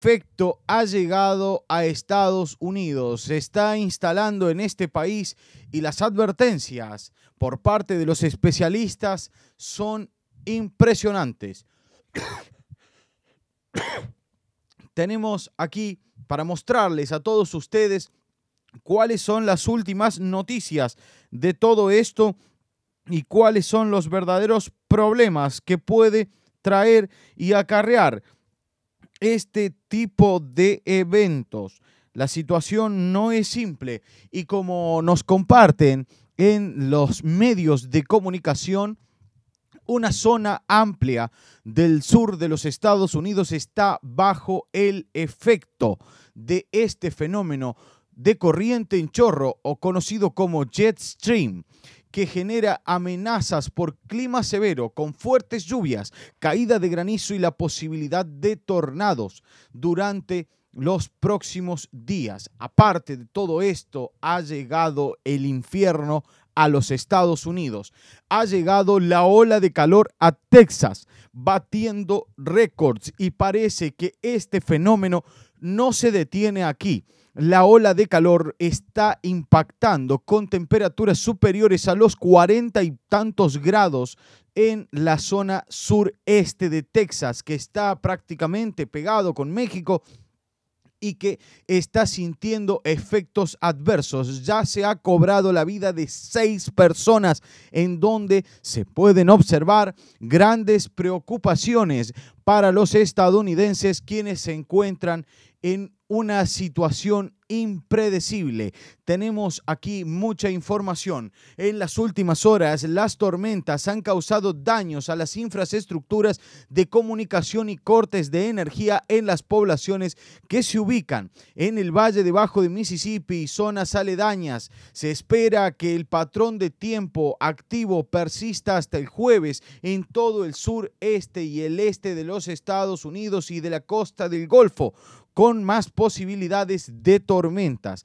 efecto ha llegado a Estados Unidos, se está instalando en este país y las advertencias por parte de los especialistas son impresionantes. Tenemos aquí para mostrarles a todos ustedes cuáles son las últimas noticias de todo esto y cuáles son los verdaderos problemas que puede traer y acarrear este tipo de eventos. La situación no es simple y como nos comparten en los medios de comunicación, una zona amplia del sur de los Estados Unidos está bajo el efecto de este fenómeno de corriente en chorro o conocido como jet stream que genera amenazas por clima severo, con fuertes lluvias, caída de granizo y la posibilidad de tornados durante los próximos días. Aparte de todo esto, ha llegado el infierno a los Estados Unidos. Ha llegado la ola de calor a Texas, batiendo récords y parece que este fenómeno no se detiene aquí la ola de calor está impactando con temperaturas superiores a los cuarenta y tantos grados en la zona sureste de Texas, que está prácticamente pegado con México y que está sintiendo efectos adversos. Ya se ha cobrado la vida de seis personas, en donde se pueden observar grandes preocupaciones para los estadounidenses quienes se encuentran en una situación impredecible. Tenemos aquí mucha información. En las últimas horas, las tormentas han causado daños a las infraestructuras de comunicación y cortes de energía en las poblaciones que se ubican en el Valle debajo de Mississippi y zonas aledañas. Se espera que el patrón de tiempo activo persista hasta el jueves en todo el sureste y el este de los Estados Unidos y de la costa del Golfo, con más posibilidades de tormentas tormentas.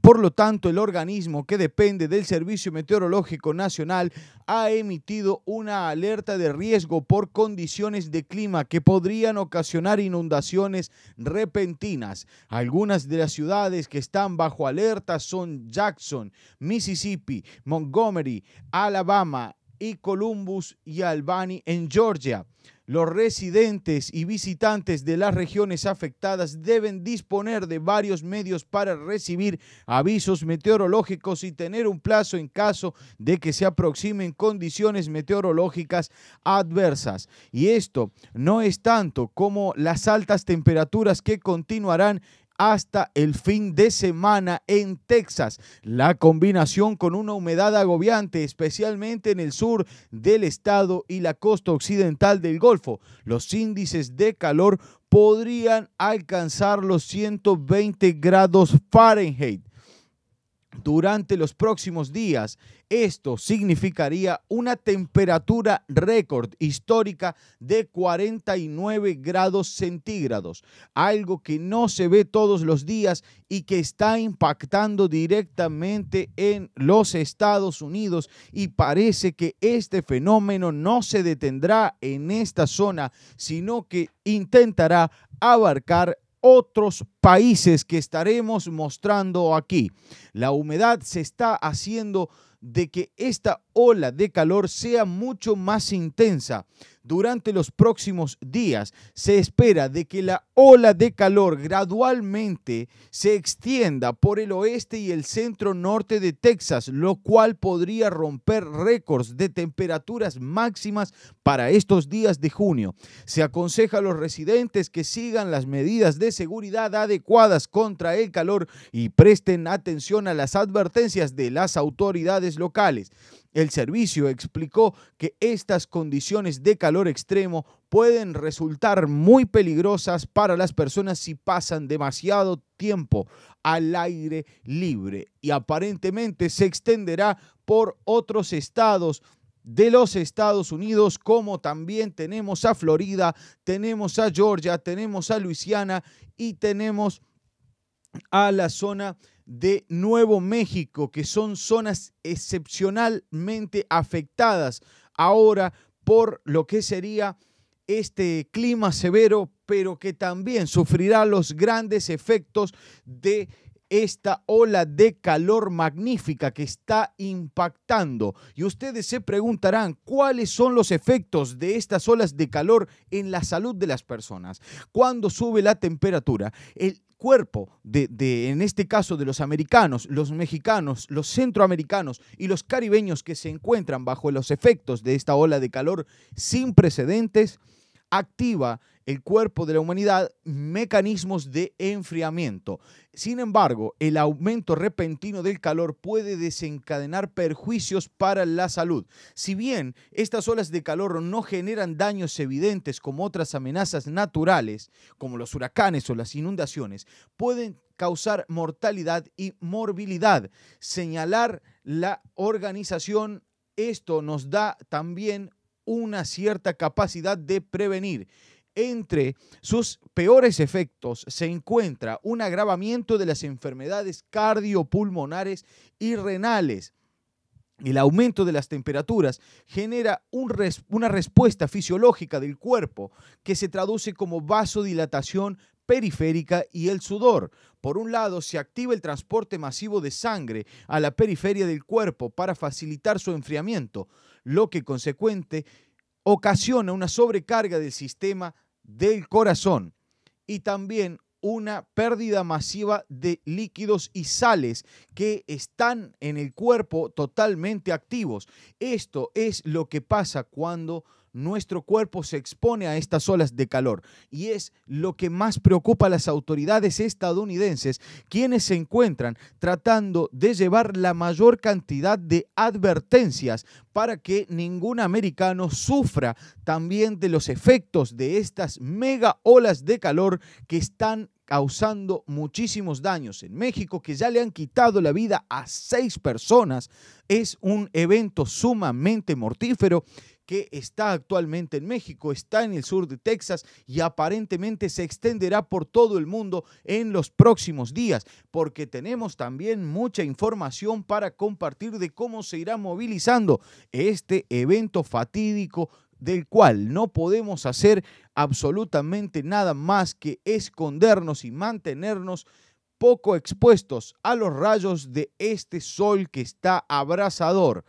Por lo tanto, el organismo que depende del Servicio Meteorológico Nacional ha emitido una alerta de riesgo por condiciones de clima que podrían ocasionar inundaciones repentinas. Algunas de las ciudades que están bajo alerta son Jackson, Mississippi, Montgomery, Alabama y Columbus y Albany en Georgia. Los residentes y visitantes de las regiones afectadas deben disponer de varios medios para recibir avisos meteorológicos y tener un plazo en caso de que se aproximen condiciones meteorológicas adversas. Y esto no es tanto como las altas temperaturas que continuarán hasta el fin de semana en Texas. La combinación con una humedad agobiante, especialmente en el sur del estado y la costa occidental del Golfo. Los índices de calor podrían alcanzar los 120 grados Fahrenheit durante los próximos días. Esto significaría una temperatura récord histórica de 49 grados centígrados, algo que no se ve todos los días y que está impactando directamente en los Estados Unidos y parece que este fenómeno no se detendrá en esta zona, sino que intentará abarcar otros países que estaremos mostrando aquí. La humedad se está haciendo de que esta ola de calor sea mucho más intensa. Durante los próximos días se espera de que la ola de calor gradualmente se extienda por el oeste y el centro norte de Texas, lo cual podría romper récords de temperaturas máximas para estos días de junio. Se aconseja a los residentes que sigan las medidas de seguridad adecuadas contra el calor y presten atención a las advertencias de las autoridades locales. El servicio explicó que estas condiciones de calor extremo pueden resultar muy peligrosas para las personas si pasan demasiado tiempo al aire libre y aparentemente se extenderá por otros estados de los Estados Unidos, como también tenemos a Florida, tenemos a Georgia, tenemos a Luisiana y tenemos a la zona de Nuevo México, que son zonas excepcionalmente afectadas ahora por lo que sería este clima severo, pero que también sufrirá los grandes efectos de esta ola de calor magnífica que está impactando. Y ustedes se preguntarán cuáles son los efectos de estas olas de calor en la salud de las personas. Cuando sube la temperatura, el cuerpo de, en este caso, de los americanos, los mexicanos, los centroamericanos y los caribeños que se encuentran bajo los efectos de esta ola de calor sin precedentes, activa el cuerpo de la humanidad mecanismos de enfriamiento. Sin embargo, el aumento repentino del calor puede desencadenar perjuicios para la salud. Si bien estas olas de calor no generan daños evidentes como otras amenazas naturales, como los huracanes o las inundaciones, pueden causar mortalidad y morbilidad. Señalar la organización, esto nos da también una cierta capacidad de prevenir. Entre sus peores efectos se encuentra un agravamiento de las enfermedades cardiopulmonares y renales. El aumento de las temperaturas genera una respuesta fisiológica del cuerpo que se traduce como vasodilatación periférica y el sudor. Por un lado, se activa el transporte masivo de sangre a la periferia del cuerpo para facilitar su enfriamiento lo que consecuente ocasiona una sobrecarga del sistema del corazón y también una pérdida masiva de líquidos y sales que están en el cuerpo totalmente activos. Esto es lo que pasa cuando nuestro cuerpo se expone a estas olas de calor. Y es lo que más preocupa a las autoridades estadounidenses, quienes se encuentran tratando de llevar la mayor cantidad de advertencias para que ningún americano sufra también de los efectos de estas mega olas de calor que están causando muchísimos daños en México, que ya le han quitado la vida a seis personas. Es un evento sumamente mortífero que está actualmente en México, está en el sur de Texas y aparentemente se extenderá por todo el mundo en los próximos días, porque tenemos también mucha información para compartir de cómo se irá movilizando este evento fatídico del cual no podemos hacer absolutamente nada más que escondernos y mantenernos poco expuestos a los rayos de este sol que está abrasador.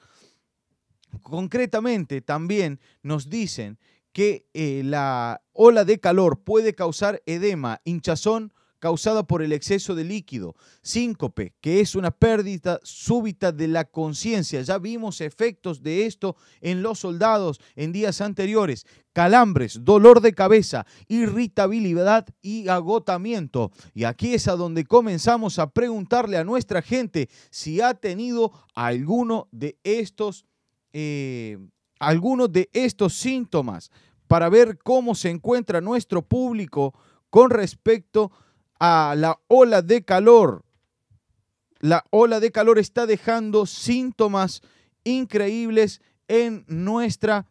Concretamente, también nos dicen que eh, la ola de calor puede causar edema, hinchazón causada por el exceso de líquido, síncope, que es una pérdida súbita de la conciencia. Ya vimos efectos de esto en los soldados en días anteriores, calambres, dolor de cabeza, irritabilidad y agotamiento. Y aquí es a donde comenzamos a preguntarle a nuestra gente si ha tenido alguno de estos eh, algunos de estos síntomas para ver cómo se encuentra nuestro público con respecto a la ola de calor. La ola de calor está dejando síntomas increíbles en nuestra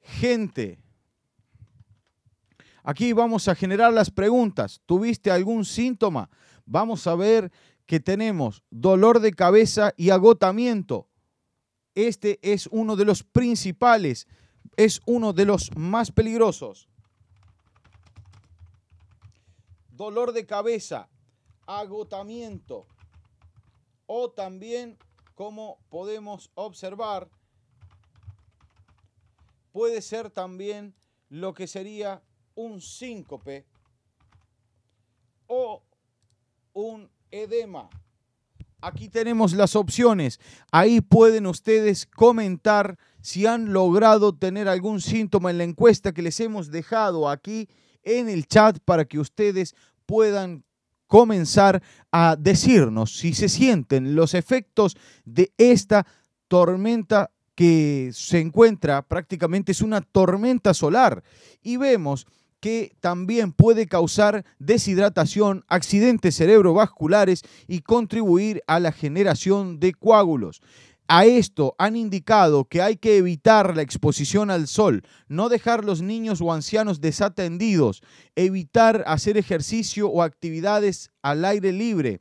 gente. Aquí vamos a generar las preguntas. ¿Tuviste algún síntoma? Vamos a ver que tenemos dolor de cabeza y agotamiento, este es uno de los principales, es uno de los más peligrosos. Dolor de cabeza, agotamiento o también, como podemos observar, puede ser también lo que sería un síncope o un edema. Aquí tenemos las opciones. Ahí pueden ustedes comentar si han logrado tener algún síntoma en la encuesta que les hemos dejado aquí en el chat para que ustedes puedan comenzar a decirnos si se sienten los efectos de esta tormenta que se encuentra prácticamente es una tormenta solar y vemos que también puede causar deshidratación, accidentes cerebrovasculares y contribuir a la generación de coágulos. A esto han indicado que hay que evitar la exposición al sol, no dejar los niños o ancianos desatendidos, evitar hacer ejercicio o actividades al aire libre,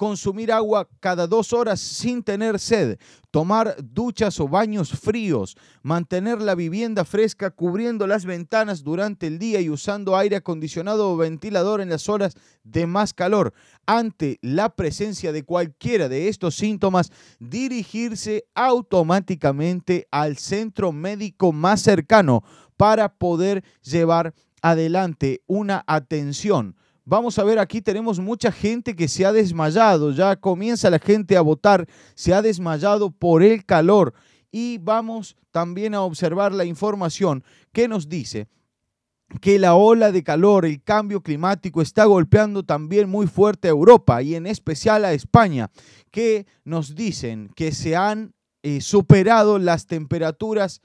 consumir agua cada dos horas sin tener sed, tomar duchas o baños fríos, mantener la vivienda fresca cubriendo las ventanas durante el día y usando aire acondicionado o ventilador en las horas de más calor. Ante la presencia de cualquiera de estos síntomas, dirigirse automáticamente al centro médico más cercano para poder llevar adelante una atención Vamos a ver, aquí tenemos mucha gente que se ha desmayado, ya comienza la gente a votar, se ha desmayado por el calor. Y vamos también a observar la información que nos dice que la ola de calor, el cambio climático está golpeando también muy fuerte a Europa y en especial a España, que nos dicen que se han eh, superado las temperaturas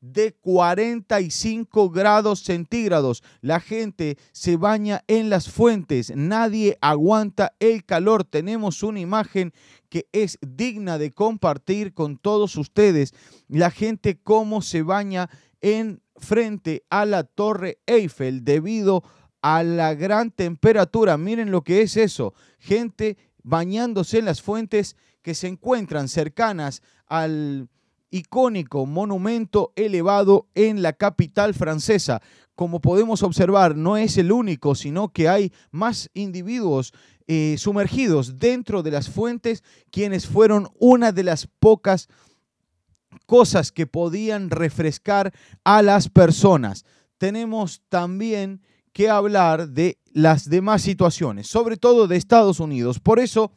de 45 grados centígrados. La gente se baña en las fuentes, nadie aguanta el calor. Tenemos una imagen que es digna de compartir con todos ustedes. La gente cómo se baña en frente a la Torre Eiffel debido a la gran temperatura. Miren lo que es eso. Gente bañándose en las fuentes que se encuentran cercanas al icónico monumento elevado en la capital francesa. Como podemos observar, no es el único, sino que hay más individuos eh, sumergidos dentro de las fuentes, quienes fueron una de las pocas cosas que podían refrescar a las personas. Tenemos también que hablar de las demás situaciones, sobre todo de Estados Unidos. Por eso